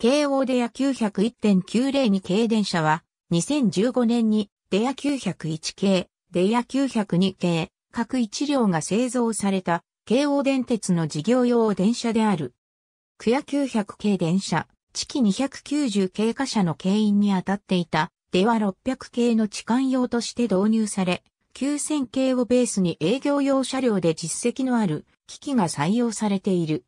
京王デア901.90 2軽電車は、2015年にデア901系、デア902系、各1両が製造された、京王電鉄の事業用電車である。区屋900系電車、地期290系貨車の経員に当たっていた、デア600系の痴漢用として導入され、9000系をベースに営業用車両で実績のある機器が採用されている。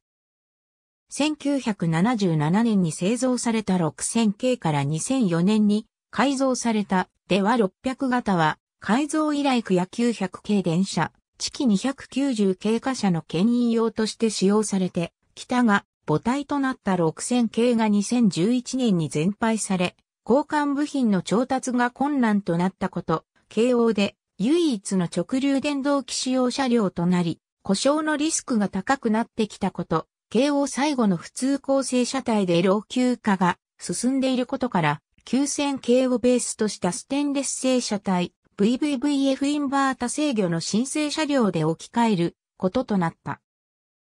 1977年に製造された6000系から2004年に改造されたでは600型は改造以来区や900系電車、地機290系貨車の牽引用として使用されて、北が母体となった6000系が2011年に全廃され、交換部品の調達が困難となったこと、慶応で唯一の直流電動機使用車両となり、故障のリスクが高くなってきたこと、京王最後の普通構成車体で老朽化が進んでいることから、急線京系をベースとしたステンレス製車体 VVVF インバータ制御の新生車両で置き換えることとなった。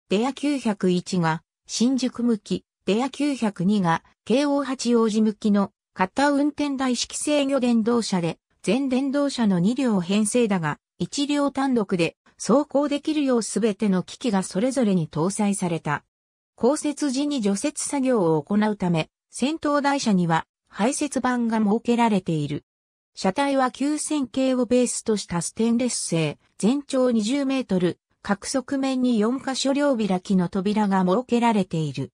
デア901が新宿向き、デア902が京王八王子向きの片運転台式制御電動車で、全電動車の2両編成だが、1両単独で走行できるようすべての機器がそれぞれに搭載された。降雪時に除雪作業を行うため、先頭台車には排雪板が設けられている。車体は9000系をベースとしたステンレス製、全長20メートル、各側面に4箇所両開きの扉が設けられている。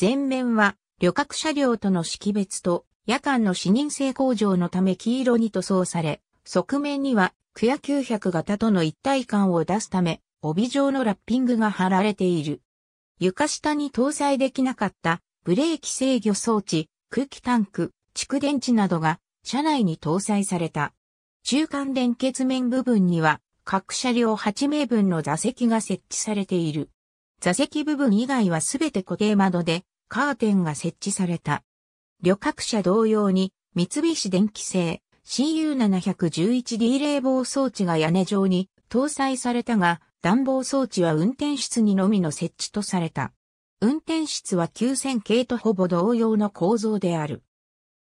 前面は旅客車両との識別と夜間の視認性向上のため黄色に塗装され、側面にはクヤ900型との一体感を出すため、帯状のラッピングが貼られている。床下に搭載できなかったブレーキ制御装置、空気タンク、蓄電池などが車内に搭載された。中間連結面部分には各車両8名分の座席が設置されている。座席部分以外はすべて固定窓でカーテンが設置された。旅客車同様に三菱電機製 CU711D 冷房装置が屋根上に搭載されたが、暖房装置は運転室にのみの設置とされた。運転室は9000系とほぼ同様の構造である。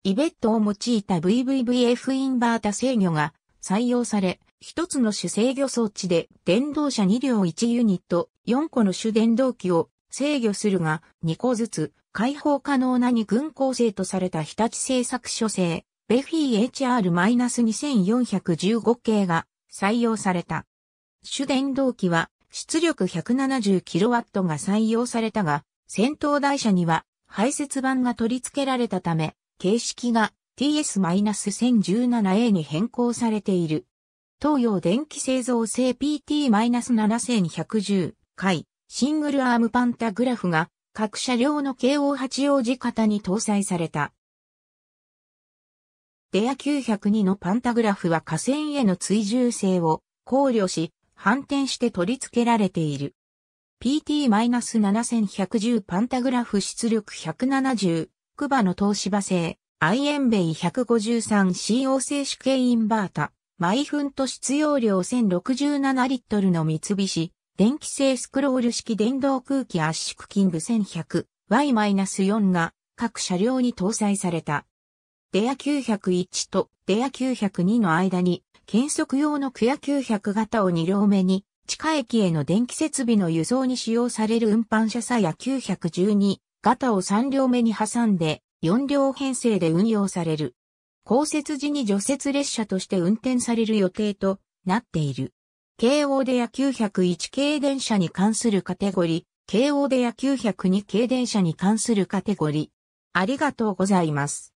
イベットを用いた VVVF インバータ制御が採用され、一つの主制御装置で電動車2両1ユニット4個の主電動機を制御するが2個ずつ開放可能な2軍構成とされた日立製作所製ベフィー HR-2415 系が採用された。主電動機は出力 170kW が採用されたが、先頭台車には排泄板が取り付けられたため、形式が TS-1017A に変更されている。東洋電気製造製 PT-7110 回シングルアームパンタグラフが各車両の KO8 王子型に搭載された。デア902のパンタグラフは河川への追従性を考慮し、反転して取り付けられている。PT-7110 パンタグラフ出力170、クバの東芝製、アイエンベイ 153CO 静止系インバータ、毎分と出容量1067リットルの三菱、電気製スクロール式電動空気圧縮キング 1100Y-4 が各車両に搭載された。デア901とデア902の間に、検測用のクヤ900型を2両目に、地下駅への電気設備の輸送に使用される運搬車さや912型を3両目に挟んで、4両編成で運用される。降雪時に除雪列車として運転される予定となっている。京王デア901系電車に関するカテゴリー、京王デア902系電車に関するカテゴリー。ありがとうございます。